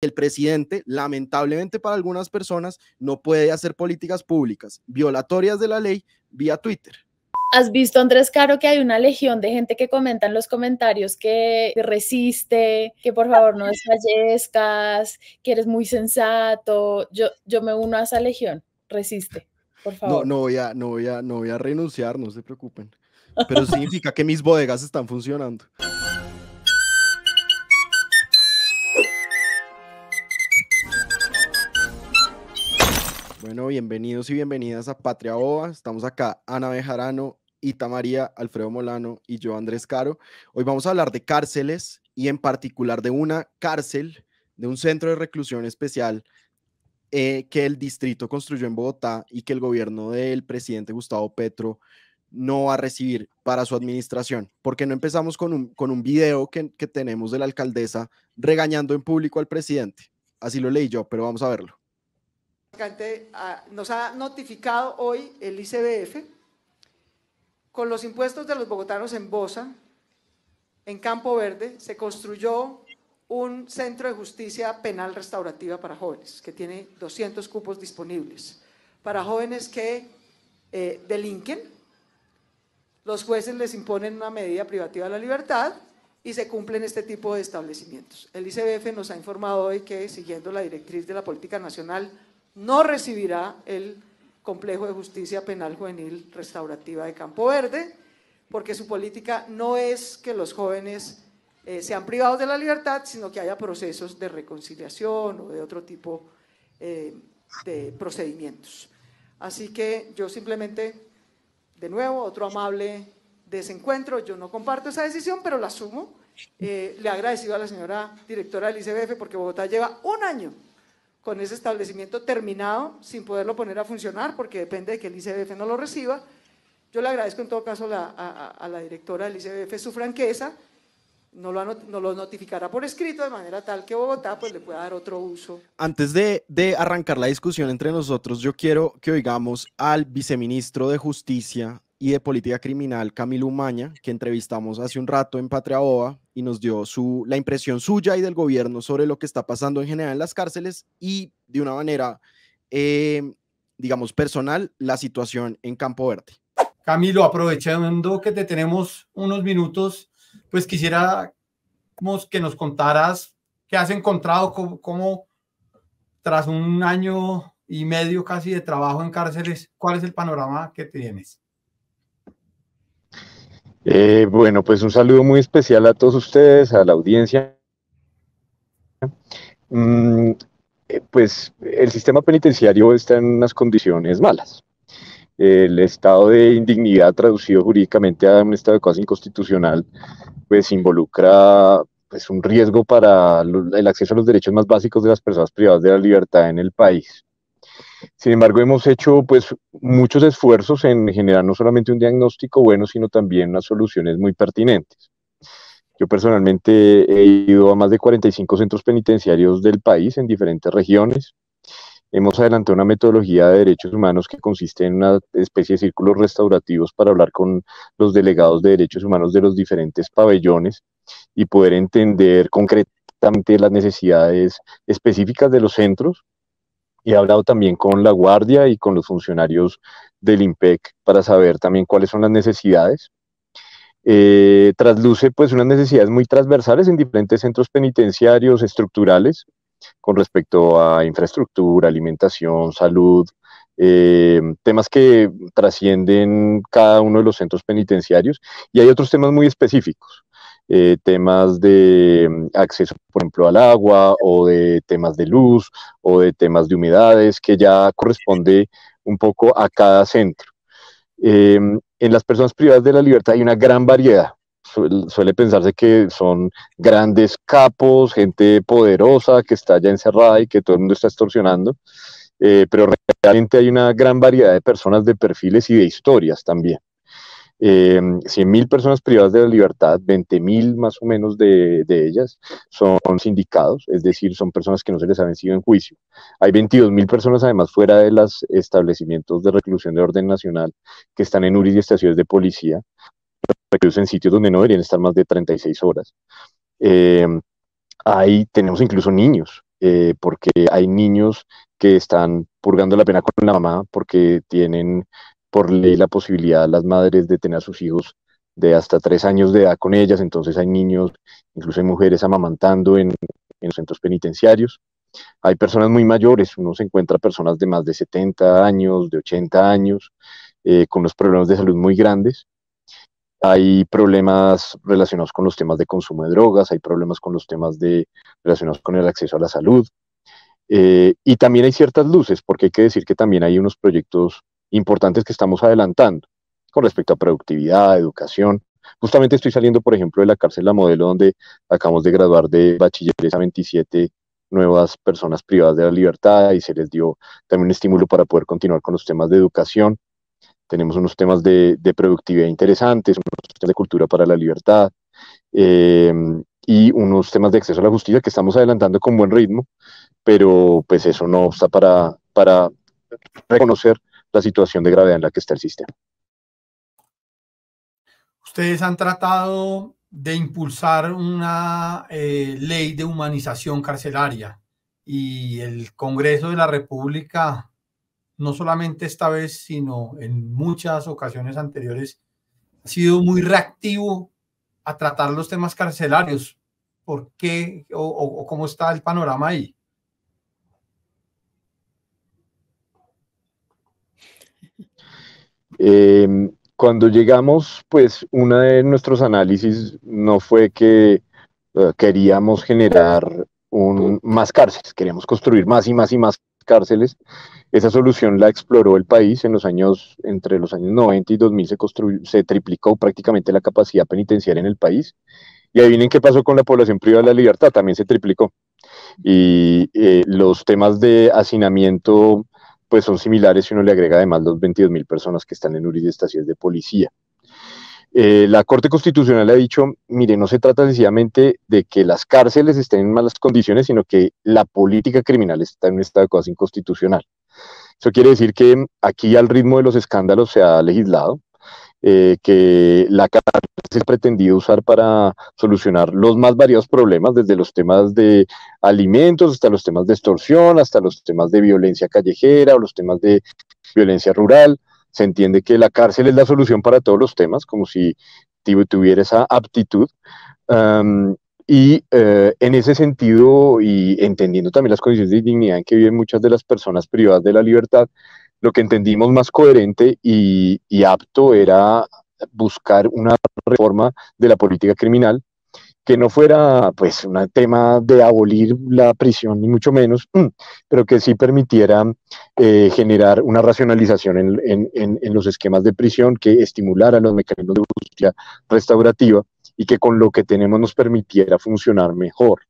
el presidente, lamentablemente para algunas personas, no puede hacer políticas públicas violatorias de la ley vía Twitter. ¿Has visto, Andrés Caro, que hay una legión de gente que comenta en los comentarios que resiste, que por favor no desfallezcas, que eres muy sensato? Yo, yo me uno a esa legión, resiste, por favor. No, no voy no voy a, no voy a renunciar, no se preocupen. Pero significa que mis bodegas están funcionando. Bueno, bienvenidos y bienvenidas a Patria Ova. Estamos acá Ana Bejarano, Ita María, Alfredo Molano y yo Andrés Caro. Hoy vamos a hablar de cárceles y en particular de una cárcel, de un centro de reclusión especial eh, que el distrito construyó en Bogotá y que el gobierno del presidente Gustavo Petro no va a recibir para su administración. Porque no empezamos con un, con un video que, que tenemos de la alcaldesa regañando en público al presidente? Así lo leí yo, pero vamos a verlo. Ah, nos ha notificado hoy el ICBF, con los impuestos de los bogotanos en Bosa, en Campo Verde, se construyó un centro de justicia penal restaurativa para jóvenes, que tiene 200 cupos disponibles, para jóvenes que eh, delinquen, los jueces les imponen una medida privativa de la libertad y se cumplen este tipo de establecimientos. El ICBF nos ha informado hoy que, siguiendo la directriz de la política nacional, no recibirá el Complejo de Justicia Penal Juvenil Restaurativa de Campo Verde, porque su política no es que los jóvenes eh, sean privados de la libertad, sino que haya procesos de reconciliación o de otro tipo eh, de procedimientos. Así que yo simplemente, de nuevo, otro amable desencuentro, yo no comparto esa decisión, pero la asumo. Eh, le agradecido a la señora directora del ICBF porque Bogotá lleva un año con ese establecimiento terminado sin poderlo poner a funcionar porque depende de que el ICBF no lo reciba. Yo le agradezco en todo caso la, a, la directora del ICBF su franqueza, no lo, no lo, notificará por escrito de manera tal que Bogotá pues, le pueda dar otro uso. Antes de, de arrancar la discusión entre nosotros, yo quiero que oigamos al viceministro de Justicia y de política criminal Camilo Umaña, que entrevistamos hace un rato en Patria Boa y nos dio su, la impresión suya y del gobierno sobre lo que está pasando en general en las cárceles y de una manera, eh, digamos, personal, la situación en Campo Verde. Camilo, aprovechando que te tenemos unos minutos, pues quisiera que nos contaras qué has encontrado, como cómo tras un año y medio casi de trabajo en cárceles, ¿cuál es el panorama que tienes? Eh, bueno, pues un saludo muy especial a todos ustedes, a la audiencia. Mm, eh, pues el sistema penitenciario está en unas condiciones malas. El estado de indignidad traducido jurídicamente a un estado de cosas inconstitucional, pues involucra pues, un riesgo para el acceso a los derechos más básicos de las personas privadas de la libertad en el país. Sin embargo, hemos hecho pues muchos esfuerzos en generar no solamente un diagnóstico bueno, sino también unas soluciones muy pertinentes. Yo personalmente he ido a más de 45 centros penitenciarios del país en diferentes regiones. Hemos adelantado una metodología de derechos humanos que consiste en una especie de círculos restaurativos para hablar con los delegados de derechos humanos de los diferentes pabellones y poder entender concretamente las necesidades específicas de los centros, He hablado también con la Guardia y con los funcionarios del IMPEC para saber también cuáles son las necesidades. Eh, trasluce pues unas necesidades muy transversales en diferentes centros penitenciarios estructurales con respecto a infraestructura, alimentación, salud, eh, temas que trascienden cada uno de los centros penitenciarios y hay otros temas muy específicos. Eh, temas de mm, acceso, por ejemplo, al agua o de temas de luz o de temas de humedades, que ya corresponde un poco a cada centro. Em, en las personas privadas de la libertad hay una gran variedad. Suele pensarse que son grandes capos, gente poderosa que está ya encerrada y que todo el mundo está extorsionando, eh, pero realmente hay una gran variedad de personas de perfiles y de historias también. 100.000 eh, personas privadas de la libertad, 20.000 más o menos de, ellas son sindicados, es decir, son personas que no se les ha vencido en juicio. Hay 22.000 personas además fuera de los establecimientos de reclusión de orden nacional que están en URIs y estaciones de policía, reclusos en sitios donde no deberían estar más de 36 horas. Eh, ahí tenemos incluso niños, eh, porque hay niños que están purgando la pena con la mamá porque tienen por ley la posibilidad a las madres de tener a sus hijos de hasta tres años de edad con ellas, entonces hay niños, incluso hay mujeres amamantando en, en centros penitenciarios. Hay personas muy mayores, uno se encuentra personas de más de 70 años, de 80 años, eh, con los problemas de salud muy grandes. Hay problemas relacionados con los temas de consumo de drogas, hay problemas con los temas de, relacionados con el acceso a la salud. Eh, y también hay ciertas luces, porque hay que decir que también hay unos proyectos importantes que estamos adelantando con respecto a productividad, educación. Justamente estoy saliendo, por ejemplo, de la cárcel La Modelo, donde acabamos de graduar de bachilleres a 27 nuevas personas privadas de la libertad y se les dio también un estímulo para poder continuar con los temas de educación. Tenemos unos temas de, productividad interesantes, unos temas de cultura para la libertad em, y unos temas de acceso a la justicia que estamos adelantando con buen ritmo, pero pues eso no está para, para reconocer situación de gravedad en la que está el sistema. Ustedes han tratado de impulsar una eh, ley de humanización carcelaria y el Congreso de la República, no solamente esta vez, sino en muchas ocasiones anteriores, ha sido muy reactivo a tratar los temas carcelarios. ¿Por qué o cómo está el panorama ahí? Em, cuando llegamos, pues uno de nuestros análisis no fue que eh, queríamos generar más cárceles, queríamos construir más y más y más cárceles. Esa solución la exploró el país en los años, entre los años 90 y 2000 se, triplicó prácticamente la capacidad penitenciaria en el país. Y adivinen qué pasó con la población privada de la libertad, también se triplicó. Y eh, los temas de hacinamiento pues son similares si uno le agrega además 22 22.000 personas que están en estaciones de policía. Eh, la Corte Constitucional ha dicho, mire, no se trata sencillamente de que las cárceles estén en malas condiciones, sino que la política criminal está en un estado casi inconstitucional. Eso quiere decir que aquí al ritmo de los escándalos se ha legislado, eh, que la es pretendía usar para solucionar los más variados problemas, desde los temas de alimentos hasta los temas de extorsión, hasta los temas de violencia callejera o los temas de violencia rural. Se entiende que la cárcel es la solución para todos los temas, como si tuviera esa aptitud. y eh, en ese sentido, y entendiendo también las condiciones de dignidad en que viven muchas de las personas privadas de la libertad, lo que entendimos más coherente y, apto era buscar una reforma de la política criminal que no fuera pues un tema de abolir la prisión ni mucho menos, pero que sí permitiera eh, generar una racionalización en, los esquemas de prisión, que estimulara los mecanismos de justicia restaurativa y que con lo que tenemos nos permitiera funcionar mejor.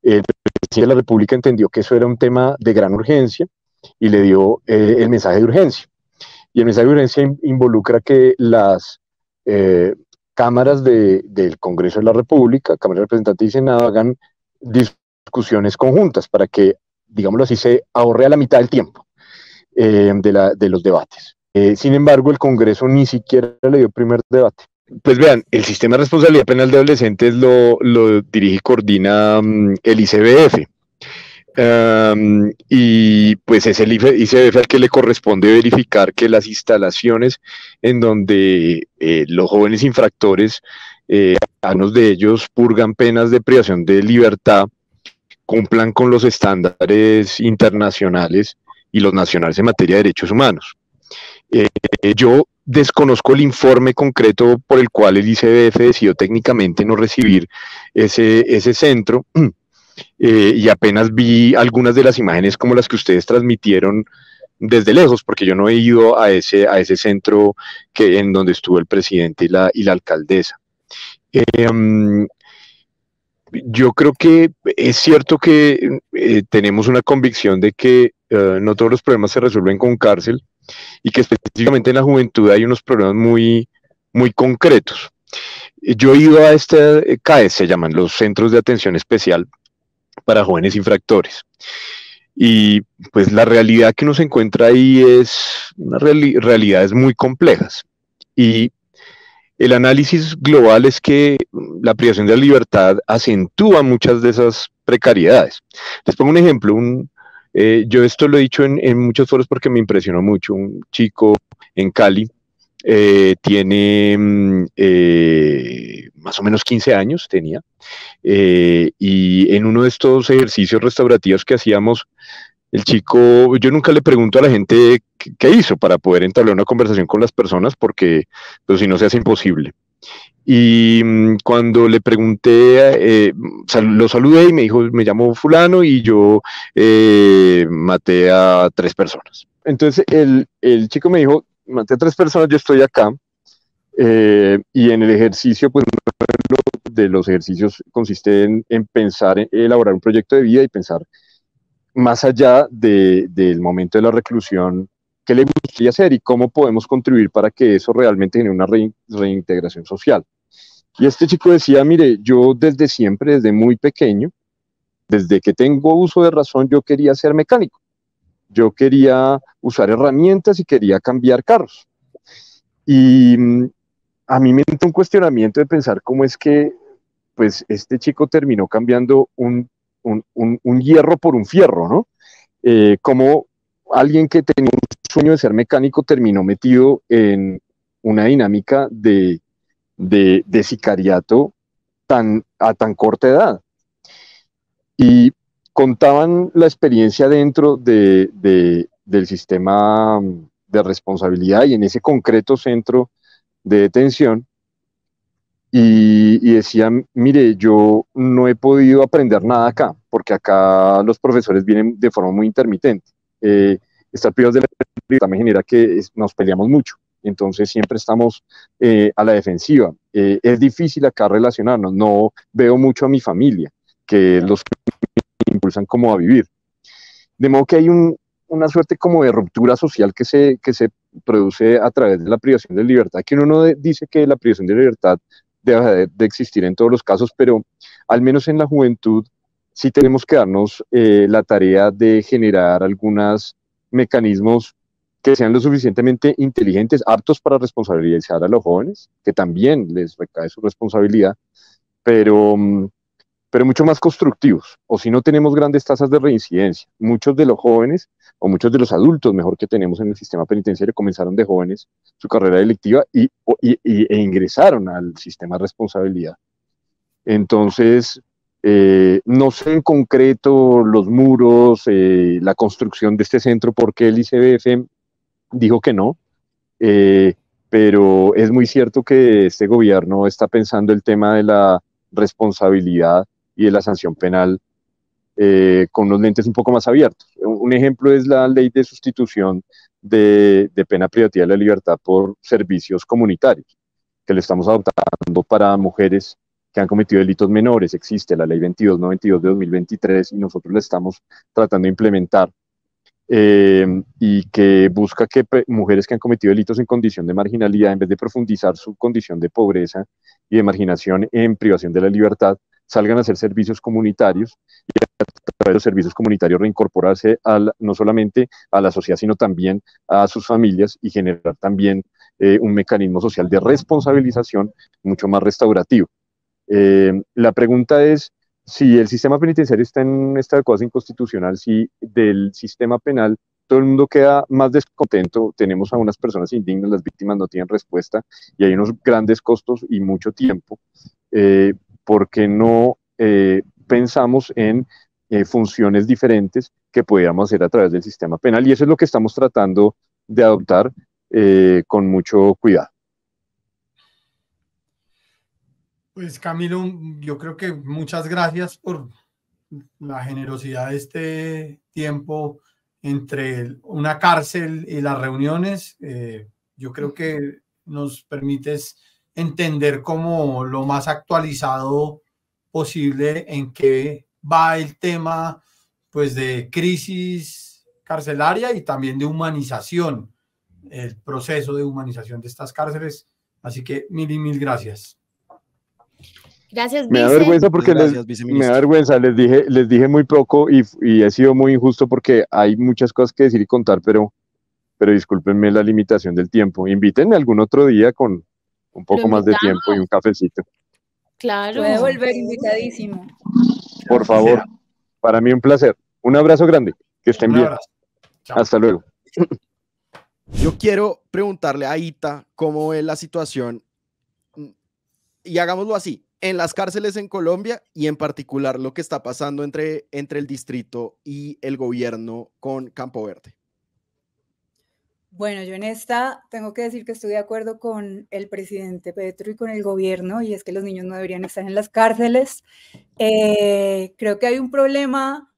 El presidente de la República entendió que eso era un tema de gran urgencia, y le dio eh, el mensaje de urgencia. Y el mensaje de urgencia involucra que las eh, cámaras del Congreso de la República, Cámara de Representantes y Senado, hagan discusiones conjuntas para que, digámoslo así, se ahorre a la mitad del tiempo eh, de, los debates. sin embargo, el Congreso ni siquiera le dio primer debate. Pues vean, el sistema de responsabilidad penal de adolescentes lo, dirige y coordina mm, el ICBF y pues es el ICBF e, e al que le corresponde verificar que las instalaciones en donde eh, los jóvenes infractores, eh, algunos de ellos purgan penas de privación de libertad, cumplan con los estándares internacionales y los nacionales en materia de derechos humanos. Eh, yo desconozco el informe concreto por el cual el ICBF e decidió técnicamente no recibir ese, ese centro. Eh, y apenas vi algunas de las imágenes como las que ustedes transmitieron desde lejos, porque yo no he ido a ese, a ese centro que, en donde estuvo el presidente y la, alcaldesa. Em, yo creo que es cierto que eh, tenemos una convicción de que eh, no todos los problemas se resuelven con cárcel y que específicamente en la juventud hay unos problemas muy, muy concretos. Yo he ido a este CAE, se llaman los Centros de Atención Especial, para jóvenes infractores. Y pues la realidad que nos encuentra ahí es una realidad realidades muy complejas. Y el análisis global es que la privación de la libertad acentúa muchas de esas precariedades. Les pongo un ejemplo. Un, eh, yo esto lo he dicho en, muchos foros porque me impresionó mucho. Un chico en Cali eh, tiene mm, eh, más o menos 15 años, tenía, eh, y en uno de estos ejercicios restaurativos que hacíamos, el chico, yo nunca le pregunto a la gente qué hizo para poder entablar una conversación con las personas, porque pues, si no se hace imposible. Y mm, cuando le pregunté, lo saludé y me dijo, me llamo fulano y yo maté a tres personas. Entonces el, el, chico me dijo, Mantén tres personas, yo estoy acá. Eh, y en el ejercicio, pues uno de los ejercicios consiste en, pensar, en elaborar un proyecto de vida y pensar más allá de, del momento de la reclusión, qué le gustaría hacer y cómo podemos contribuir para que eso realmente genere una reintegración social. Y este chico decía, mire, yo desde siempre, desde muy pequeño, desde que tengo uso de razón, yo quería ser mecánico yo quería usar herramientas y quería cambiar carros. Y mm, a mí me entró un cuestionamiento de pensar cómo es que pues este chico terminó cambiando un, hierro por un fierro, ¿no? Eh, como alguien que tenía un sueño de ser mecánico terminó metido en una dinámica de, sicariato a tan corta edad. Y contaban la experiencia dentro del sistema mm, de responsabilidad y en ese concreto centro de detención y, decían, mire, yo no he podido aprender nada acá, porque acá los profesores vienen de forma muy intermitente. Eh, estar privados de la también genera que nos peleamos mucho, entonces siempre estamos eh, a la defensiva. Eh, es difícil acá relacionarnos, no veo mucho a mi familia, que los impulsan como a vivir. De modo que hay una suerte como de ruptura social que se, que se produce a través de la privación de libertad, que uno no dice que la privación de libertad debe de, existir en todos los casos, pero al menos en la juventud sí tenemos que darnos eh, la tarea de generar algunos mecanismos que sean lo suficientemente inteligentes, aptos para responsabilizar a los jóvenes, que también les recae su responsabilidad, pero mm, pero mucho más constructivos, o si no tenemos grandes tasas de reincidencia. Muchos de los jóvenes, o muchos de los adultos, mejor que tenemos en el sistema penitenciario, comenzaron de jóvenes su carrera delictiva y, e ingresaron al sistema de responsabilidad. Entonces, eh, no sé en concreto los muros, eh, la construcción de este centro, porque el ICBF dijo que no, eh, pero es muy cierto que este gobierno está pensando el tema de la responsabilidad y de la sanción penal eh, con los lentes un poco más abiertos. Un ejemplo es la ley de sustitución de, pena privativa de la libertad por servicios comunitarios, que le estamos adoptando para mujeres que han cometido delitos menores. Existe la ley 2292 de 2023 y nosotros la estamos tratando de implementar eh, y que busca que mujeres que han cometido delitos en condición de marginalidad, en vez de profundizar su condición de pobreza y de marginación en privación de la libertad, salgan a hacer servicios comunitarios y a través de los servicios comunitarios reincorporarse al, no solamente a la sociedad, sino también a sus familias y generar también eh, un mecanismo social de responsabilización mucho más restaurativo. Eh, la pregunta es si el sistema penitenciario está en esta cosa inconstitucional, si del sistema penal todo el mundo queda más descontento, tenemos a unas personas indignas, las víctimas no tienen respuesta y hay unos grandes costos y mucho tiempo. Eh, porque no eh, pensamos en eh, funciones diferentes que pudiéramos hacer a través del sistema penal. Y eso es lo que estamos tratando de adoptar eh, con mucho cuidado. Pues Camilo, yo creo que muchas gracias por la generosidad de este tiempo entre una cárcel y las reuniones. yo creo que nos permites entender como lo más actualizado posible en qué va el tema pues de crisis carcelaria y también de humanización, el proceso de humanización de estas cárceles. Así que mil y mil gracias. Gracias, Me da vergüenza porque les, me da vergüenza, les dije, les dije muy poco y, y, he sido muy injusto porque hay muchas cosas que decir y contar, pero, pero discúlpenme la limitación del tiempo. Invítenme algún otro día con, un poco más de tiempo y un cafecito. Claro. a volver invitadísimo. Por favor, para mí un placer. Un abrazo grande. Que estén bien. Hasta luego. Yo quiero preguntarle a Ita cómo es la situación y hagámoslo así, en las cárceles en Colombia y en particular lo que está pasando entre, entre el distrito y el gobierno con Campo Verde. Bueno, yo en esta tengo que decir que estoy de acuerdo con el presidente Petro y con el gobierno, y es que los niños no deberían estar en las cárceles. Eh, creo que hay un problema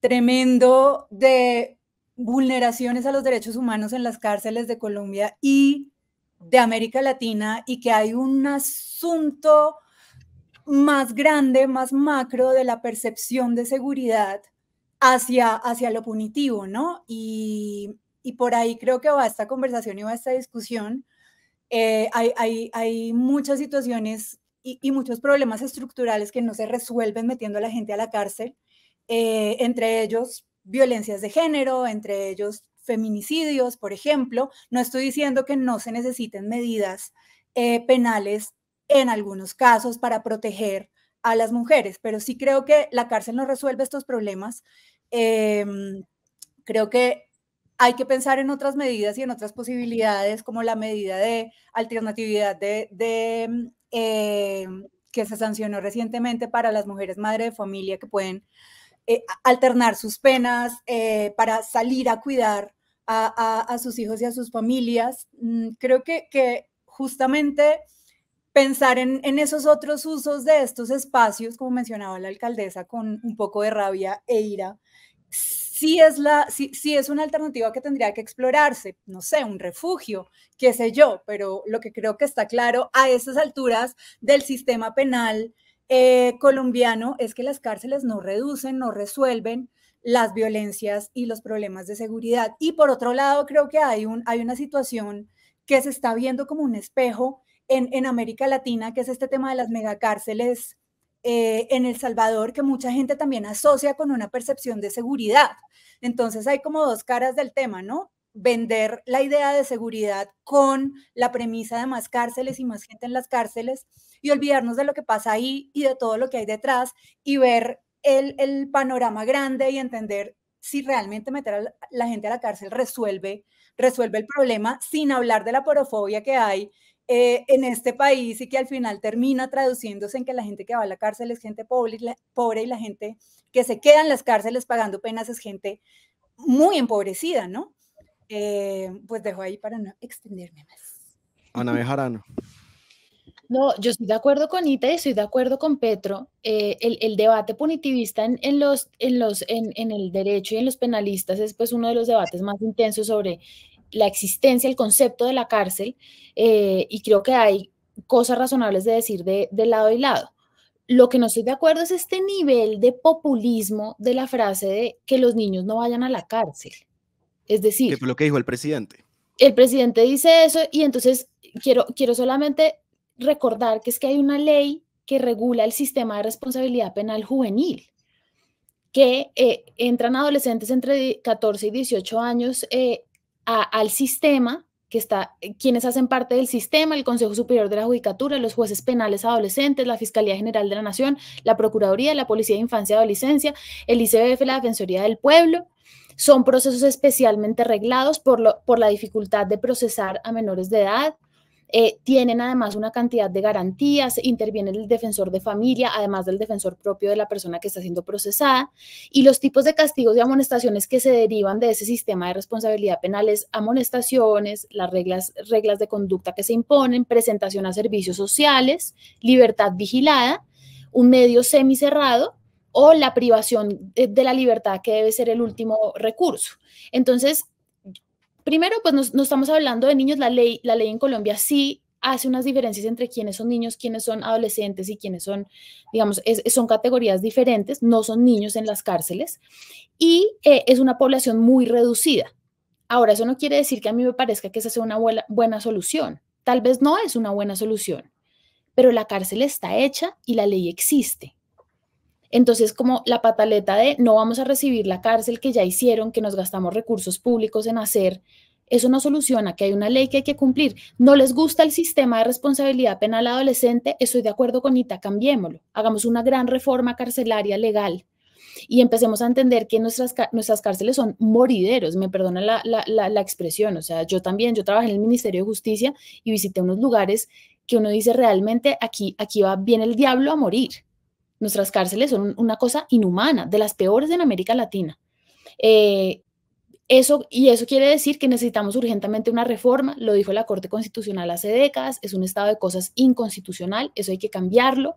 tremendo de vulneraciones a los derechos humanos en las cárceles de Colombia y de América Latina, y que hay un asunto más grande, más macro de la percepción de seguridad hacia, hacia lo punitivo, ¿no? Y y por ahí creo que va esta conversación y va esta discusión. Eh, hay, hay, hay, muchas situaciones y, muchos problemas estructurales que no se resuelven metiendo a la gente a la cárcel, eh, entre ellos violencias de género, entre ellos feminicidios, por ejemplo. No estoy diciendo que no se necesiten medidas eh, penales en algunos casos para proteger a las mujeres, pero sí creo que la cárcel no resuelve estos problemas. Em, creo que hay que pensar en otras medidas y en otras posibilidades, como la medida de alternatividad de, mm, eh, que se sancionó recientemente para las mujeres madre de familia que pueden eh, alternar sus penas eh, para salir a cuidar a, sus hijos y a sus familias. Mm, creo que, que justamente pensar en, en, esos otros usos de estos espacios, como mencionaba la alcaldesa, con un poco de rabia e ira, sí es, la, es una alternativa que tendría que explorarse, no sé, un refugio, qué sé yo, pero lo que creo que está claro a estas alturas del sistema penal eh, colombiano es que las cárceles no reducen, no resuelven las violencias y los problemas de seguridad. Y por otro lado, creo que hay, un, hay una situación que se está viendo como un espejo en, en América Latina, que es este tema de las megacárceles eh, en El Salvador que mucha gente también asocia con una percepción de seguridad. Entonces hay como dos caras del tema, ¿no? Vender la idea de seguridad con la premisa de más cárceles y más gente en las cárceles y olvidarnos de lo que pasa ahí y de todo lo que hay detrás y ver el, panorama grande y entender si realmente meter a la gente a la cárcel resuelve, resuelve el problema sin hablar de la porofobia que hay eh, en este país y que al final termina traduciéndose en que la gente que va a la cárcel es gente pobre y la, gente que se queda en las cárceles pagando penas es gente muy empobrecida, ¿no? Eh, pues dejo ahí para no extenderme más. Ana Bejarano. No, yo estoy de acuerdo con Ita y estoy de acuerdo con Petro. Eh, el, debate punitivista en, el derecho y en los penalistas es pues, uno de los debates más intensos sobre la existencia, el concepto de la cárcel, eh, y creo que hay cosas razonables de decir de, lado y lado. Lo que no estoy de acuerdo es este nivel de populismo de la frase de que los niños no vayan a la cárcel. Es decir... ¿Qué fue lo que dijo el presidente. El presidente dice eso y entonces quiero, quiero solamente recordar que es que hay una ley que regula el sistema de responsabilidad penal juvenil, que eh, entran adolescentes entre 14 y 18 años eh, al sistema, que está, eh, quienes hacen parte del sistema, el Consejo Superior de la Judicatura, los jueces penales adolescentes, la Fiscalía General de la Nación, la Procuraduría, la Policía de Infancia y Adolescencia, el ICBF, la Defensoría del Pueblo. Son procesos especialmente reglados por, por la dificultad de procesar a menores de edad, eh, tienen además una cantidad de garantías, interviene el defensor de familia, además del defensor propio de la persona que está siendo procesada, y los tipos de castigos y amonestaciones que se derivan de ese sistema de responsabilidad penal es amonestaciones, las reglas, reglas de conducta que se imponen, presentación a servicios sociales, libertad vigilada, un medio semicerrado o la privación de, de la libertad que debe ser el último recurso. Entonces, Primero, pues no, estamos hablando de niños, la ley, la ley en Colombia sí hace unas diferencias entre quiénes son niños, quiénes son adolescentes y quiénes son, digamos, son categorías diferentes, no son niños en las cárceles y eh, es una población muy reducida. Ahora, eso no quiere decir que a mí me parezca que esa sea una buena solución. Tal vez no es una buena solución, pero la cárcel está hecha y la ley existe. Entonces, como la pataleta de no vamos a recibir la cárcel que ya hicieron, que nos gastamos recursos públicos en hacer, eso no soluciona, que hay una ley que hay que cumplir. No les gusta el sistema de responsabilidad penal adolescente, estoy de acuerdo con Ita, cambiémoslo. Hagamos una gran reforma carcelaria legal y empecemos a entender que nuestras, nuestras cárceles son morideros, me perdona la, expresión, o sea, yo también, yo trabajé en el Ministerio de Justicia y visité unos lugares que uno dice realmente aquí, aquí va bien el diablo a morir. Nuestras cárceles son una cosa inhumana, de las peores en América Latina. Eh, eso, y eso quiere decir que necesitamos urgentemente una reforma, lo dijo la Corte Constitucional hace décadas, es un estado de cosas inconstitucional, eso hay que cambiarlo.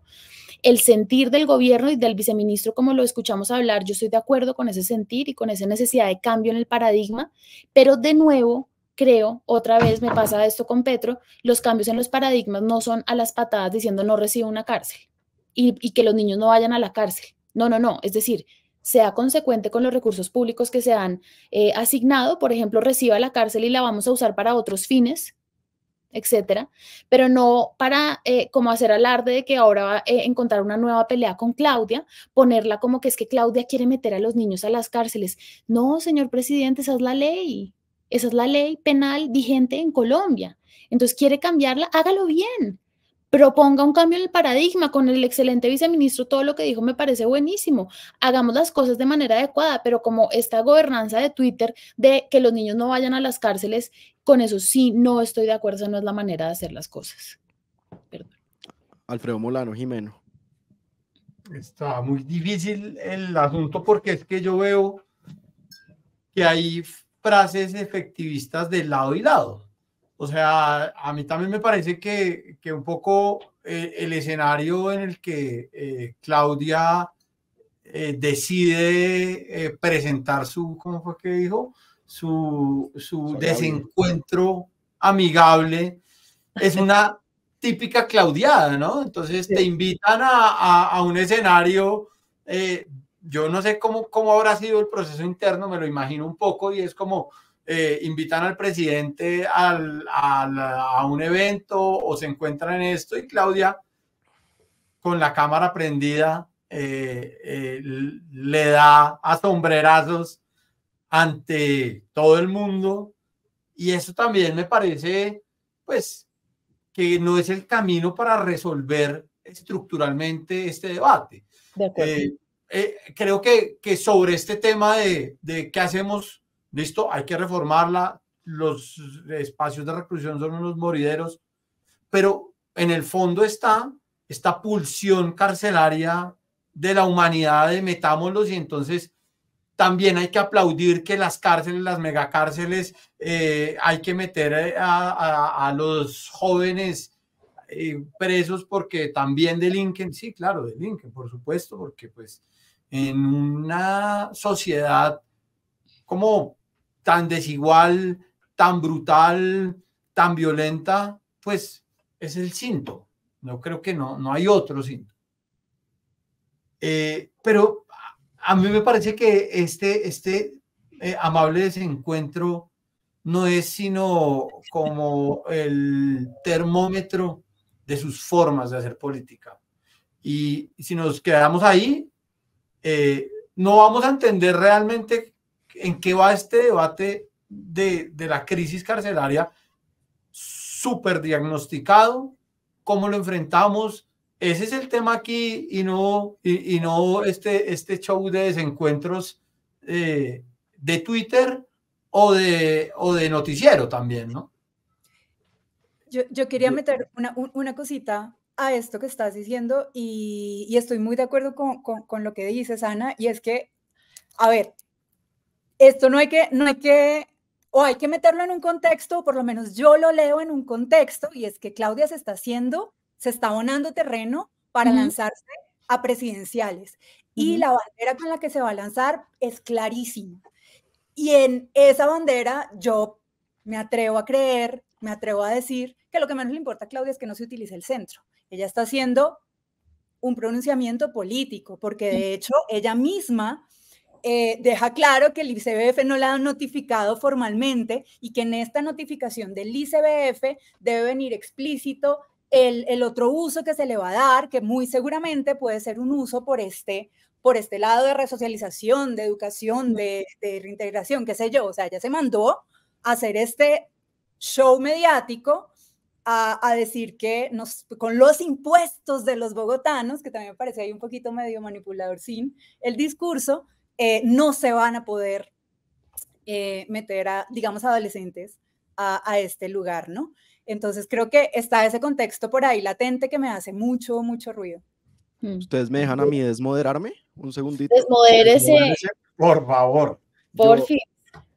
El sentir del gobierno y del viceministro, como lo escuchamos hablar, yo estoy de acuerdo con ese sentir y con esa necesidad de cambio en el paradigma, pero de nuevo, creo, otra vez me pasa esto con Petro, los cambios en los paradigmas no son a las patadas diciendo no recibo una cárcel y, que los niños no vayan a la cárcel. No, no, no. Es decir, sea consecuente con los recursos públicos que se han eh, asignado, por ejemplo, reciba la cárcel y la vamos a usar para otros fines, etcétera, pero no para eh, como hacer alarde de que ahora va eh, a encontrar una nueva pelea con Claudia, ponerla como que es que Claudia quiere meter a los niños a las cárceles. No, señor presidente, esa es la ley, esa es la ley penal vigente en Colombia. Entonces, quiere cambiarla, hágalo bien, proponga un cambio en el paradigma con el excelente viceministro, todo lo que dijo me parece buenísimo. Hagamos las cosas de manera adecuada, pero como esta gobernanza de Twitter de que los niños no vayan a las cárceles, con eso sí no estoy de acuerdo, esa no es la manera de hacer las cosas. Alfredo Molano, Jimeno. Está muy difícil el asunto porque es que yo veo que hay frases efectivistas de lado y lado. O sea, a mí también me parece que, un poco eh, el escenario en el que eh, Claudia eh, decide presentar su, ¿cómo fue que dijo? Su, desencuentro amigable es una típica claudiada, ¿no? Entonces te invitan a, a, un escenario, yo no sé cómo, cómo habrá sido el proceso interno, me lo imagino un poco, y es como, eh, invitan al presidente al, a un evento o se encuentran en esto y Claudia con la cámara prendida eh, eh, le da a ante todo el mundo y eso también me parece pues que no es el camino para resolver estructuralmente este debate. creo que, que sobre este tema de, de qué hacemos Listo, hay que reformarla. Los espacios de reclusión son unos morideros, pero en el fondo está esta pulsión carcelaria de la humanidad de metámoslos y entonces también hay que aplaudir que las cárceles, las megacárceles, eh, hay que meter a, los jóvenes eh, presos porque también delinquen. Sí, claro, delinquen, por supuesto, porque pues en una sociedad como tan desigual, tan brutal, tan violenta, pues es el cinto. No creo que no, no hay otro cinto. Eh, pero a mí me parece que este, este eh, amable desencuentro no es sino como el termómetro de sus formas de hacer política. Y si nos quedamos ahí, eh, no vamos a entender realmente en qué va este debate de, la crisis carcelaria súper diagnosticado, cómo lo enfrentamos. Ese es el tema aquí y no, y, no este, este show de desencuentros eh, de Twitter o de, o de noticiero también, ¿no? Yo, quería meter una, una, cosita a esto que estás diciendo y, estoy muy de acuerdo con lo que dices, Ana, y es que, a ver, esto no hay que, no hay que, o hay que meterlo en un contexto, o por lo menos yo lo leo en un contexto, y es que Claudia se está haciendo, se está abonando terreno para lanzarse a presidenciales. Y la bandera con la que se va a lanzar es clarísima. Y en esa bandera yo me atrevo a creer, me atrevo a decir que lo que menos le importa a Claudia es que no se utilice el centro. Ella está haciendo un pronunciamiento político, porque de hecho ella misma eh, deja claro que el ICBF no la ha notificado formalmente y que en esta notificación del ICBF debe venir explícito el, el, otro uso que se le va a dar, que muy seguramente puede ser un uso por este, por este lado de resocialización, de educación, de, reintegración, qué sé yo. O sea, ya se mandó a hacer este show mediático a, a, decir que nos, con los impuestos de los bogotanos, que también me parece ahí un poquito medio manipulador sin el discurso, eh, no se van a poder eh, meter a, digamos, adolescentes a, este lugar, ¿no? Entonces creo que está ese contexto por ahí latente que me hace mucho, mucho ruido. Hmm. ¿Ustedes me dejan a mí desmoderarme? Un segundito. Desmodérese. por favor. Por yo, fin.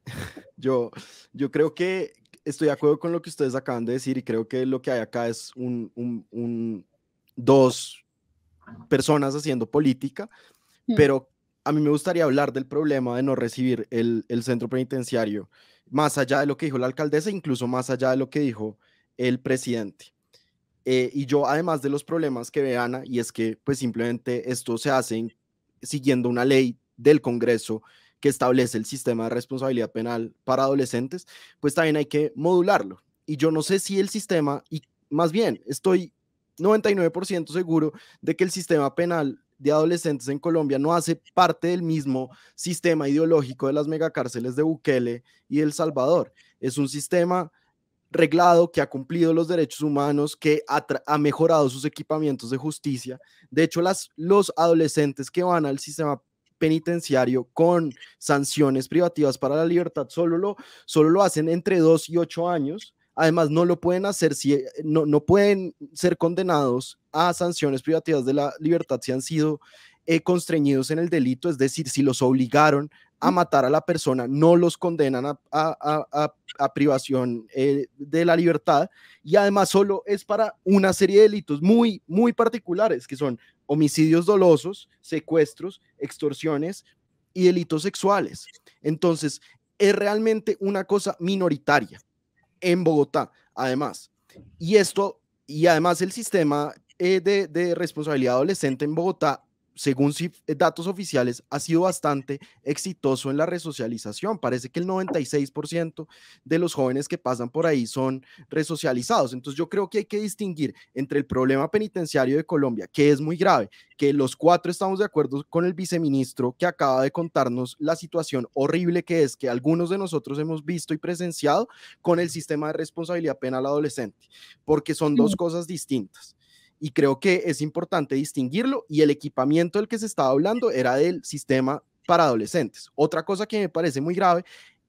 Yo, creo que estoy de acuerdo con lo que ustedes acaban de decir y creo que lo que hay acá es un dos personas haciendo política, hmm. pero a mí me gustaría hablar del problema de no recibir el, centro penitenciario, más allá de lo que dijo la alcaldesa, incluso más allá de lo que dijo el presidente. Eh, y yo, además de los problemas que ve Ana, y es que pues simplemente esto se hace siguiendo una ley del Congreso que establece el sistema de responsabilidad penal para adolescentes, pues también hay que modularlo. Y yo no sé si el sistema, y más bien estoy 99% seguro de que el sistema penal de adolescentes en Colombia no hace parte del mismo sistema ideológico de las megacárceles de Bukele y El Salvador. Es un sistema reglado, que ha cumplido los derechos humanos, que ha, mejorado sus equipamientos de justicia. De hecho, las, los adolescentes que van al sistema penitenciario con sanciones privativas para la libertad solo lo, solo lo hacen entre dos y 8 años Además, no lo pueden hacer, si, eh, no, pueden ser condenados a sanciones privativas de la libertad si han sido eh, constreñidos en el delito, es decir, si los obligaron a matar a la persona, no los condenan a, privación eh, de la libertad y además solo es para una serie de delitos muy, muy particulares, que son homicidios dolosos, secuestros, extorsiones y delitos sexuales. Entonces, es realmente una cosa minoritaria en Bogotá, además. Y esto, y además el sistema eh, de, de responsabilidad adolescente en Bogotá según eh, datos oficiales, ha sido bastante exitoso en la resocialización. Parece que el 96% de los jóvenes que pasan por ahí son resocializados. Entonces yo creo que hay que distinguir entre el problema penitenciario de Colombia, que es muy grave, que los cuatro estamos de acuerdo con el viceministro que acaba de contarnos la situación horrible que es que algunos de nosotros hemos visto y presenciado con el sistema de responsabilidad penal adolescente, porque son dos cosas distintas y creo que es importante distinguirlo y el equipamiento del que se estaba hablando era del sistema para adolescentes. Otra cosa que me parece muy grave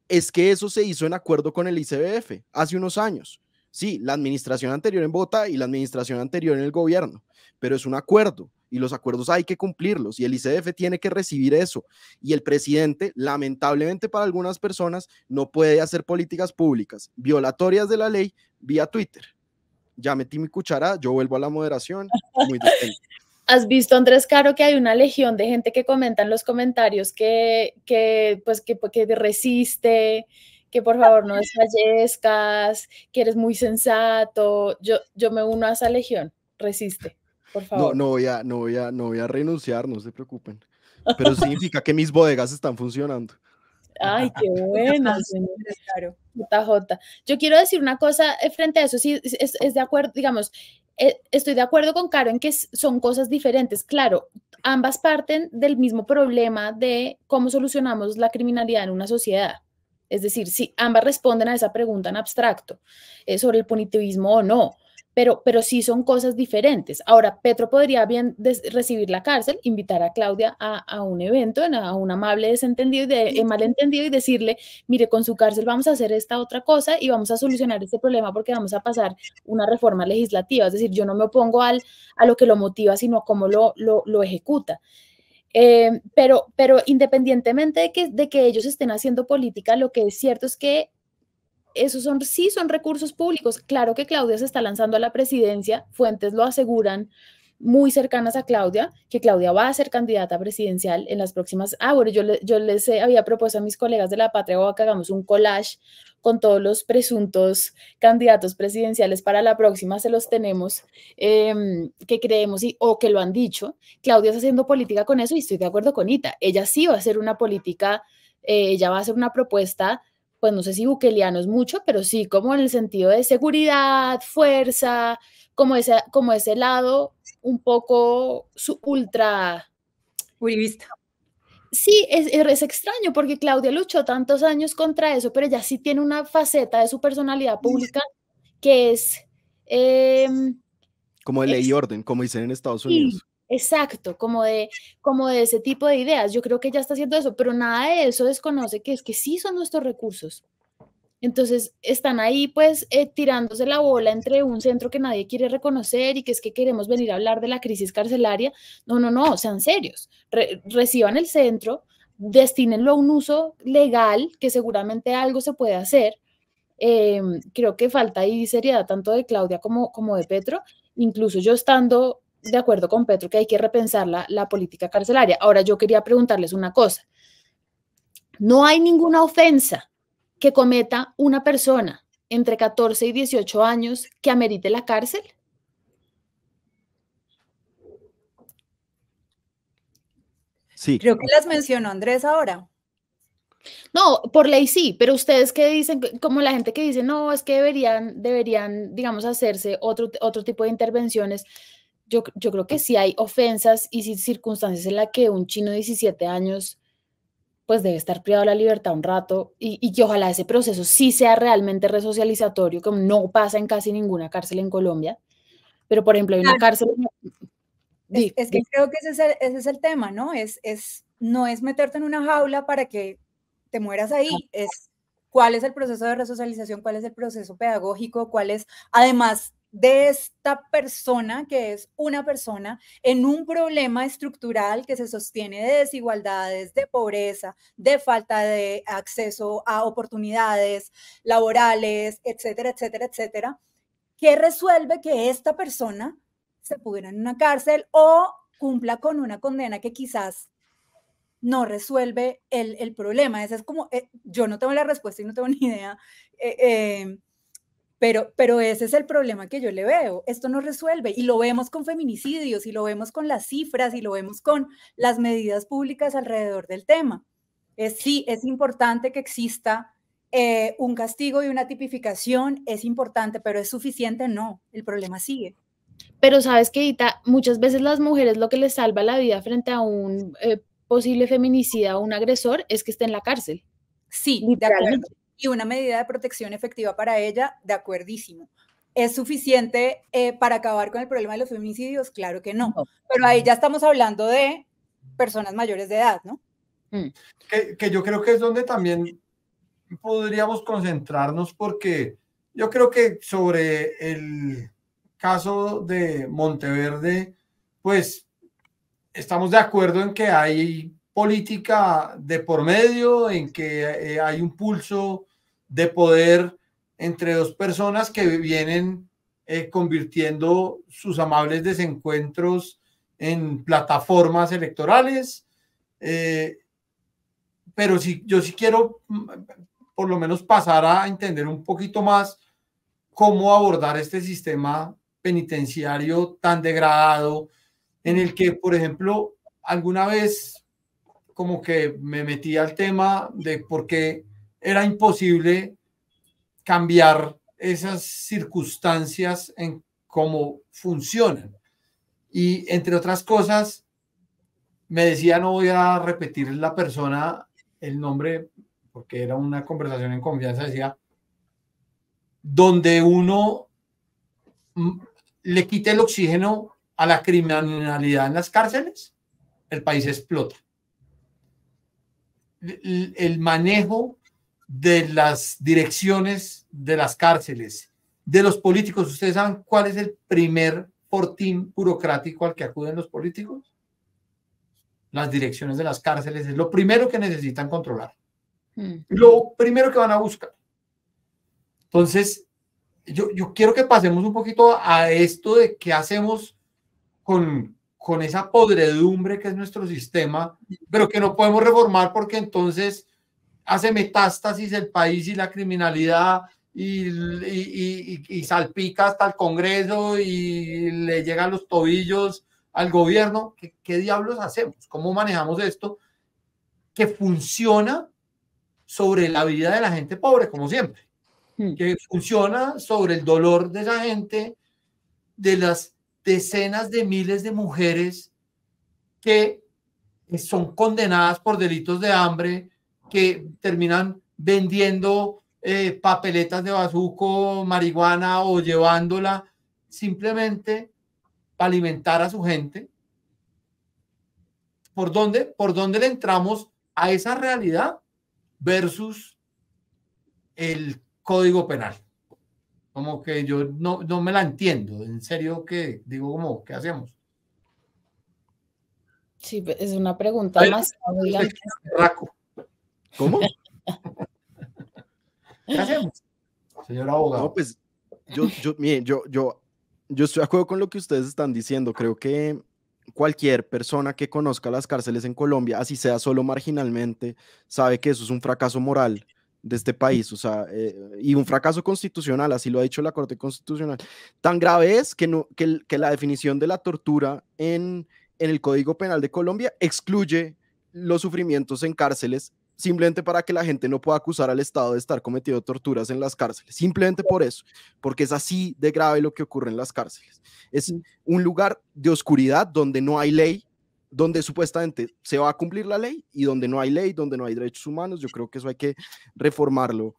es que eso se hizo en acuerdo con el ICBF hace unos años. Sí, la administración anterior en Bogotá y la administración anterior en el gobierno, pero es un acuerdo y los acuerdos hay que cumplirlos y el ICBF tiene que recibir eso. Y el presidente, lamentablemente para algunas personas, no puede hacer políticas públicas violatorias de la ley vía Twitter ya metí mi cuchara, yo vuelvo a la moderación. ¿Has visto, Andrés Caro, que hay una legión de gente que comenta en los comentarios que, que pues, que, que resiste, que por favor no desfallezcas, que eres muy sensato? Yo, yo me uno a esa legión, resiste, por favor. No, no voy no voy no voy a renunciar, no se preocupen. Pero significa que mis bodegas están funcionando. Ay, qué buena. J Yo quiero decir una cosa frente a eso, sí, es, de acuerdo, digamos, eh, estoy de acuerdo con Caro en que son cosas diferentes. Claro, ambas parten del mismo problema de cómo solucionamos la criminalidad en una sociedad. Es decir, si ambas responden a esa pregunta en abstracto eh, sobre el punitivismo o no pero, pero sí son cosas diferentes. Ahora, Petro podría bien recibir la cárcel, invitar a Claudia a, un evento, a un amable desentendido y de, eh, malentendido y decirle, mire, con su cárcel vamos a hacer esta otra cosa y vamos a solucionar este problema porque vamos a pasar una reforma legislativa. Es decir, yo no me opongo al, a lo que lo motiva, sino a cómo lo, lo, ejecuta. Eh, pero, pero independientemente que, de que ellos estén haciendo política, lo que es cierto es que esos son, sí son recursos públicos. Claro que Claudia se está lanzando a la presidencia, fuentes lo aseguran muy cercanas a Claudia, que Claudia va a ser candidata presidencial en las próximas. Ah, bueno, yo, yo les había propuesto a mis colegas de la Patria que hagamos un collage con todos los presuntos candidatos presidenciales para la próxima, se los tenemos, em, que creemos y, o que lo han dicho. Claudia está haciendo política con eso y estoy de acuerdo con Ita. Ella sí va a hacer una política, eh, ella va a hacer una propuesta pues no sé si buqueliano es mucho, pero sí como en el sentido de seguridad, fuerza, como ese, como ese lado un poco su ultra... Uribista. Sí, es, es, extraño porque Claudia luchó tantos años contra eso, pero ella sí tiene una faceta de su personalidad pública que es... Em, como de ley y orden, como dicen en Estados Unidos. Exacto, como de, como de ese tipo de ideas. Yo creo que ya está haciendo eso, pero nada de eso desconoce que es que sí son nuestros recursos. Entonces están ahí pues eh, tirándose la bola entre un centro que nadie quiere reconocer y que es que queremos venir a hablar de la crisis carcelaria. No, no, no, sean serios. reciban el centro, destínenlo a un uso legal, que seguramente algo se puede hacer. Em, creo que falta ahí seriedad tanto de Claudia como, como de Petro. Incluso yo estando de acuerdo con Petro que hay que repensar la, política carcelaria. Ahora yo quería preguntarles una cosa. No hay ninguna ofensa que cometa una persona entre 14 y 18 años que amerite la cárcel. Sí. Creo que las mencionó Andrés ahora. No, por ley sí, pero ustedes que dicen, como la gente que dice, no, es que deberían, deberían, digamos, hacerse otro, otro tipo de intervenciones, yo, creo que sí hay ofensas y circunstancias en las que un chino de 17 años pues debe estar privado de la libertad un rato y, que ojalá ese proceso sí sea realmente resocializatorio, como no pasa en casi ninguna cárcel en Colombia. Pero, por ejemplo, hay una cárcel... Es, que creo que ese es el, tema, ¿no? Es, es, no es meterte en una jaula para que te mueras ahí, es cuál es el proceso de resocialización, cuál es el proceso pedagógico, cuál es, además, de esta persona, que es una persona, en un problema estructural que se sostiene de desigualdades, de pobreza, de falta de acceso a oportunidades laborales, etcétera, etcétera, etcétera, que resuelve que esta persona se pudiera en una cárcel o cumpla con una condena que quizás no resuelve el, problema. esa es como, eh, yo no tengo la respuesta y no tengo ni idea. Eh, eh pero, ese es el problema que yo le veo. Esto no resuelve y lo vemos con feminicidios y lo vemos con las cifras y lo vemos con las medidas públicas alrededor del tema. sí, es importante que exista eh, un castigo y una tipificación, es importante, pero es suficiente, no, el problema sigue. Pero sabes que, Ita, muchas veces las mujeres lo que les salva la vida frente a un eh, posible feminicida o un agresor es que esté en la cárcel. Sí, literalmente y una medida de protección efectiva para ella, de acuerdísimo. ¿Es suficiente eh, para acabar con el problema de los feminicidios? Claro que no. Pero ahí mm. ya estamos hablando de personas mayores de edad, ¿no? Mm. que, yo creo que es donde también podríamos concentrarnos porque yo creo que sobre el caso de Monteverde, pues estamos de acuerdo en que hay política de por medio, en que eh, hay un pulso de poder entre dos personas que vienen eh, convirtiendo sus amables desencuentros en plataformas electorales. Eh, pero si, yo sí quiero mm, por lo menos pasar a entender un poquito más cómo abordar este sistema penitenciario tan degradado en el que, por ejemplo, alguna vez como que me metí al tema de por qué era imposible cambiar esas circunstancias en cómo funcionan. Y entre otras cosas, me decía, no voy a repetir la persona, el nombre, porque era una conversación en confianza, decía, donde uno mm, le quite el oxígeno a la criminalidad en las cárceles, el país explota el manejo de las direcciones de las cárceles, de los políticos. ¿Ustedes saben cuál es el primer fortín burocrático al que acuden los políticos? Las direcciones de las cárceles es lo primero que necesitan controlar. Hmm. Lo primero que van a buscar. Entonces, yo, yo quiero que pasemos un poquito a esto de qué hacemos con, con esa podredumbre que es nuestro sistema, pero que no podemos reformar porque entonces hace metástasis el país y la criminalidad y, salpica hasta el Congreso y le llegan los tobillos al gobierno. ¿Qué, diablos hacemos? ¿Cómo manejamos esto? Que funciona sobre la vida de la gente pobre, como siempre. Hmm. Que funciona sobre el dolor de la gente, de las decenas de miles de mujeres que son condenadas por delitos de hambre, que terminan vendiendo eh, papeletas de bazuco, marihuana o llevándola simplemente para alimentar a su gente. ¿Por dónde? ¿Por dónde le entramos a esa realidad versus el código penal? Como que yo no, no me la entiendo. En serio que digo como, ¿qué hacemos? Sí, pues, es una pregunta más. ¿Cómo? ¿Qué hacemos? Señor abogado. No, pues yo, yo, yo, yo, yo estoy de acuerdo con lo que ustedes están diciendo. Creo que cualquier persona que conozca las cárceles en Colombia, así sea solo marginalmente, sabe que eso es un fracaso moral de este país, o sea, eh, y un fracaso constitucional, así lo ha dicho la Corte Constitucional. Tan grave es que, no, que, la definición de la tortura en, en el Código Penal de Colombia excluye los sufrimientos en cárceles simplemente para que la gente no pueda acusar al Estado de estar cometiendo torturas en las cárceles, simplemente por eso, porque es así de grave lo que ocurre en las cárceles. Es mm. un lugar de oscuridad donde no hay ley, donde supuestamente se va a cumplir la ley y donde no hay ley, donde no hay derechos humanos, yo creo que eso hay que reformarlo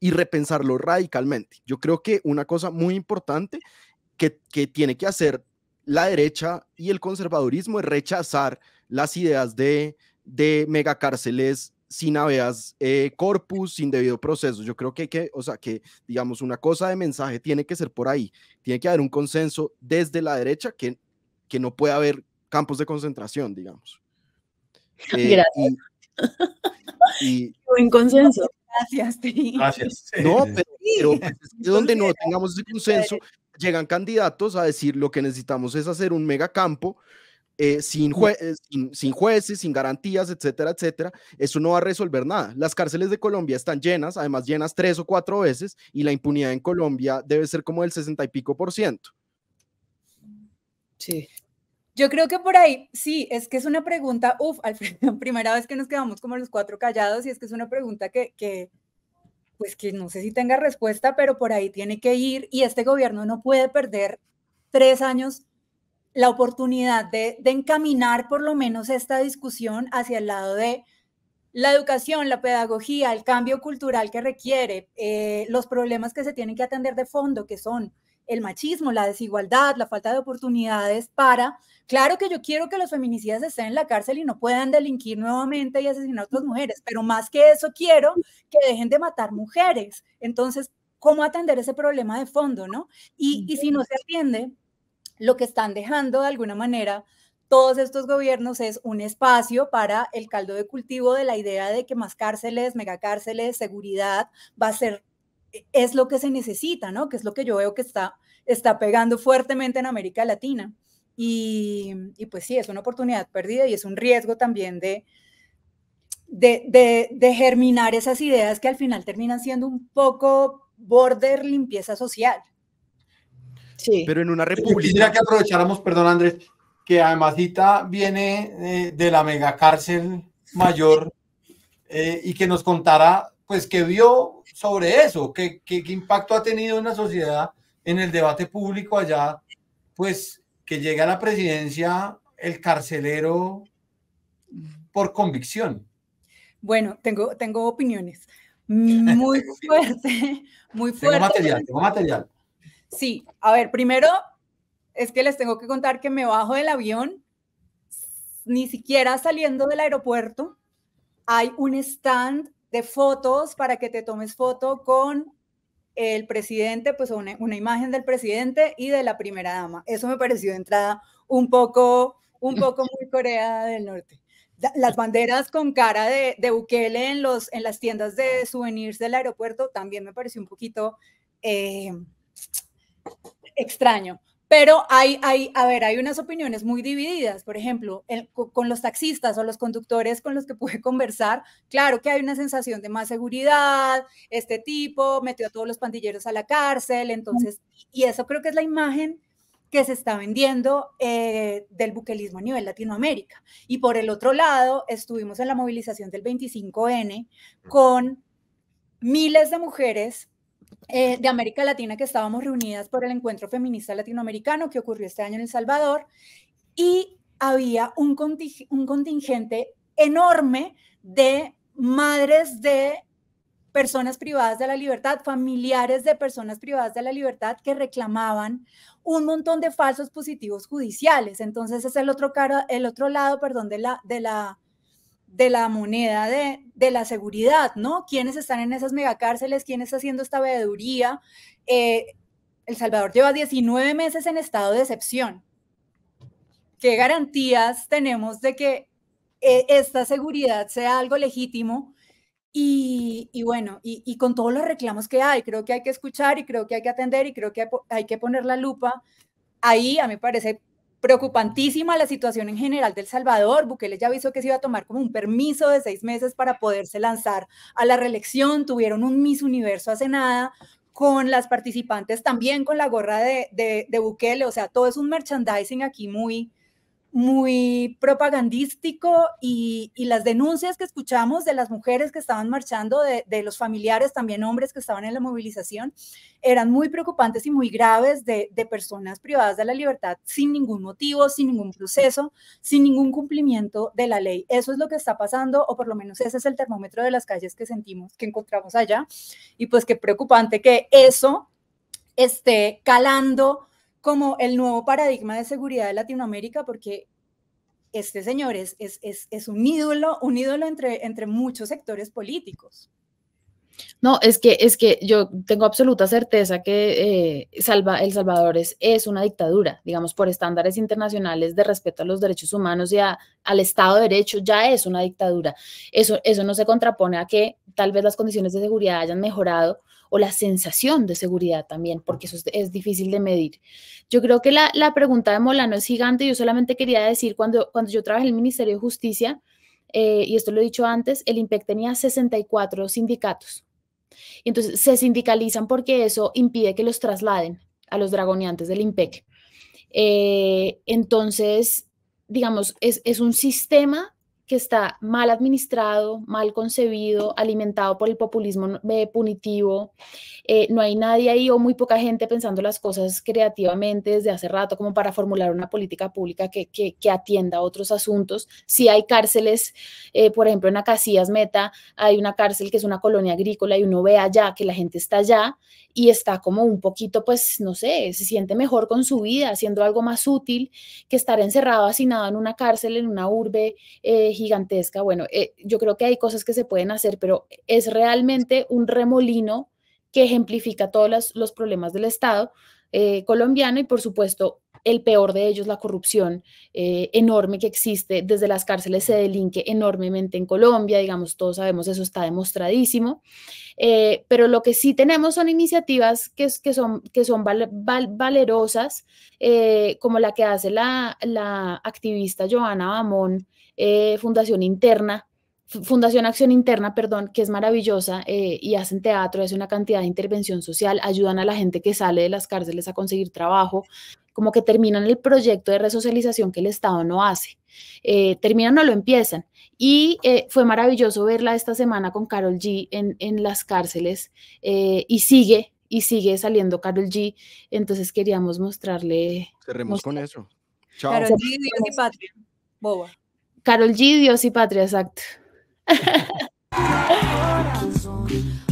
y repensarlo radicalmente. Yo creo que una cosa muy importante que, tiene que hacer la derecha y el conservadurismo es rechazar las ideas de, de megacárceles sin habeas eh, corpus, sin debido proceso. Yo creo que, que, o sea, que digamos, una cosa de mensaje tiene que ser por ahí. Tiene que haber un consenso desde la derecha que, que no puede haber campos de concentración, digamos. Eh, gracias. Y, en consenso. Gracias, Gracias. No, pero, pues, donde no tengamos ese consenso, llegan candidatos a decir lo que necesitamos es hacer un megacampo eh, eh, sin, sin, jueces, sin garantías, etcétera, etcétera, eso no va a resolver nada. Las cárceles de Colombia están llenas, además llenas tres o cuatro veces, y la impunidad en Colombia debe ser como del sesenta y pico por ciento. Sí. Yo creo que por ahí, sí, es que es una pregunta, uff, primera vez que nos quedamos como los cuatro callados y es que es una pregunta que, pues que no sé si tenga respuesta, pero por ahí tiene que ir y este gobierno no puede perder tres años la oportunidad de, encaminar por lo menos esta discusión hacia el lado de la educación, la pedagogía, el cambio cultural que requiere, eh, los problemas que se tienen que atender de fondo, que son el machismo, la desigualdad, la falta de oportunidades para, claro que yo quiero que los feminicidas estén en la cárcel y no puedan delinquir nuevamente y asesinar a otras mujeres, pero más que eso quiero que dejen de matar mujeres. Entonces, ¿cómo atender ese problema de fondo, no? Y, y si no se atiende, lo que están dejando de alguna manera todos estos gobiernos es un espacio para el caldo de cultivo de la idea de que más cárceles, megacárceles, seguridad va a ser es lo que se necesita, ¿no? Que es lo que yo veo que está, está pegando fuertemente en América Latina. Y, pues sí, es una oportunidad perdida y es un riesgo también de, de, germinar esas ideas que al final terminan siendo un poco border limpieza social. Sí. Pero en una república. Quisiera que aprovecháramos, perdón Andrés, que Ademásita viene eh, de la megacárcel mayor eh, y que nos contará pues, que vio sobre eso? ¿Qué, impacto ha tenido en la sociedad, en el debate público allá? Pues que llegue a la presidencia el carcelero por convicción. Bueno, tengo, tengo opiniones muy fuerte, muy fuerte. Tengo material, tengo material. Sí, a ver, primero es que les tengo que contar que me bajo del avión, ni siquiera saliendo del aeropuerto, hay un stand de fotos para que te tomes foto con el presidente, pues una, imagen del presidente y de la primera dama. Eso me pareció de entrada un poco, un poco muy Corea del Norte. Las banderas con cara de, de Bukele en, los, en las tiendas de souvenirs del aeropuerto también me pareció un poquito eh, extraño. Pero hay, hay, a ver, hay unas opiniones muy divididas. Por ejemplo, con los taxistas o los conductores con los que pude conversar, claro que hay una sensación de más seguridad, este tipo metió a todos los pandilleros a la cárcel, entonces, y eso creo que es la imagen que se está vendiendo eh, del buquelismo a nivel Latinoamérica. Y por el otro lado, estuvimos en la movilización del 25N con miles de mujeres eh, de América Latina que estábamos reunidas por el Encuentro Feminista Latinoamericano que ocurrió este año en El Salvador y había un, un contingente enorme de madres de personas privadas de la libertad, familiares de personas privadas de la libertad que reclamaban un montón de falsos positivos judiciales. Entonces es el otro, cara, el otro lado perdón, de, la, de, la, de la moneda de, la seguridad, ¿no? ¿Quiénes están en esas megacárceles? ¿Quién está haciendo esta veeduría? Eh, el Salvador lleva 19 meses en estado de excepción. ¿Qué garantías tenemos de que eh, esta seguridad sea algo legítimo? Y, bueno, y, y, con todos los reclamos que hay, creo que hay que escuchar y creo que hay que atender y creo que hay que poner la lupa. Ahí a mí me parece Preocupantísima la situación en general del Salvador. Bukele ya avisó que se iba a tomar como un permiso de seis meses para poderse lanzar a la reelección. Tuvieron un Miss Universo hace nada con las participantes también con la gorra de, de, de Bukele. O sea, todo es un merchandising aquí muy, muy propagandístico y, las denuncias que escuchamos de las mujeres que estaban marchando, de, los familiares, también hombres que estaban en la movilización, eran muy preocupantes y muy graves de, de personas privadas de la libertad sin ningún motivo, sin ningún proceso, sin ningún cumplimiento de la ley. Eso es lo que está pasando, o por lo menos ese es el termómetro de las calles que sentimos, que encontramos allá. Y pues qué preocupante que eso esté calando como el nuevo paradigma de seguridad de Latinoamérica, porque este señor es, un ídolo, un ídolo entre, entre muchos sectores políticos. No, es que, es que yo tengo absoluta certeza que eh, El Salvador es, es, una dictadura, digamos, por estándares internacionales de respeto a los derechos humanos y al Estado de Derecho, ya es una dictadura. Eso, eso no se contrapone a que tal vez las condiciones de seguridad hayan mejorado, o la sensación de seguridad también, porque eso es, difícil de medir. Yo creo que la, pregunta de Molano es gigante. Yo solamente quería decir, cuando, cuando yo trabajé en el Ministerio de Justicia, eh, y esto lo he dicho antes, el IMPEC tenía 64 sindicatos. Y entonces se sindicalizan porque eso impide que los trasladen a los dragoneantes del IMPEC. Eh, entonces, digamos, es, es un sistema que está mal administrado, mal concebido, alimentado por el populismo eh, punitivo. Eh, no hay nadie ahí o muy poca gente pensando las cosas creativamente desde hace rato como para formular una política pública que, atienda a otros asuntos. Si hay cárceles, eh, por ejemplo, en Acacias Meta hay una cárcel que es una colonia agrícola y uno ve allá que la gente está allá y está como un poquito, pues, no sé, se siente mejor con su vida, haciendo algo más útil que estar encerrado, hacinado en una cárcel, en una urbe eh, gigantesca. Bueno, eh, yo creo que hay cosas que se pueden hacer, pero es realmente un remolino que ejemplifica todos los, problemas del Estado eh, colombiano y, por supuesto, el peor de ellos, la corrupción eh, enorme que existe desde las cárceles se delinque enormemente en Colombia, digamos, todos sabemos eso está demostradísimo, eh, pero lo que sí tenemos son iniciativas que, que son, que son valerosas, eh, como la que hace la, la activista Joana Bamón, Fundación Interna, Fundación Acción Interna, perdón, que es maravillosa eh, y hacen teatro, hacen una cantidad de intervención social, ayudan a la gente que sale de las cárceles a conseguir trabajo, como que terminan el proyecto de resocialización que el Estado no hace. Eh, terminan o lo empiezan. Y eh, fue maravilloso verla esta semana con Carol G en, las cárceles y sigue, y sigue saliendo Carol G. Entonces queríamos mostrarle. Cerremos con eso. Chao. Carol G, Dios y Patria. Boba. Carol G, Dios y Patria, exacto.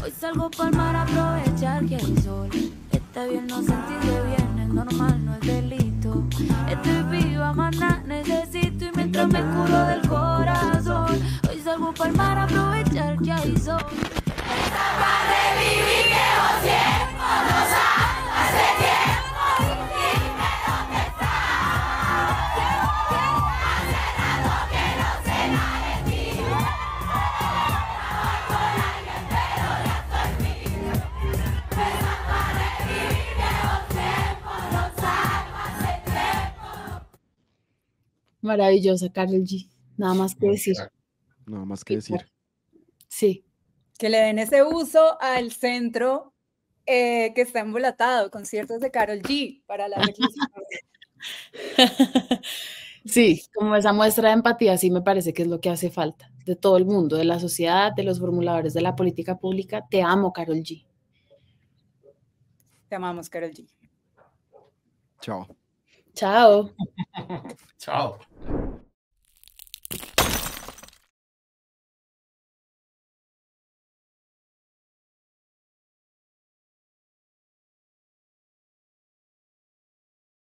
Hoy salgo para mar aprovechar que hay sol. Está bien no sentirse bien, es normal, no es delito. Estoy viva, maná, necesito y mientras me curo del corazón. Hoy salgo para mar aprovechar que hay sol. Maravillosa, Carol G. Nada más que decir. Nada más que decir. Sí. Que le den ese uso al centro eh, que está embolatado, conciertos de Carol G para la Sí, como esa muestra de empatía, sí me parece que es lo que hace falta de todo el mundo, de la sociedad, de los formuladores de la política pública. Te amo, Carol G. Te amamos, Carol G. Chao. Ciao. Ciao.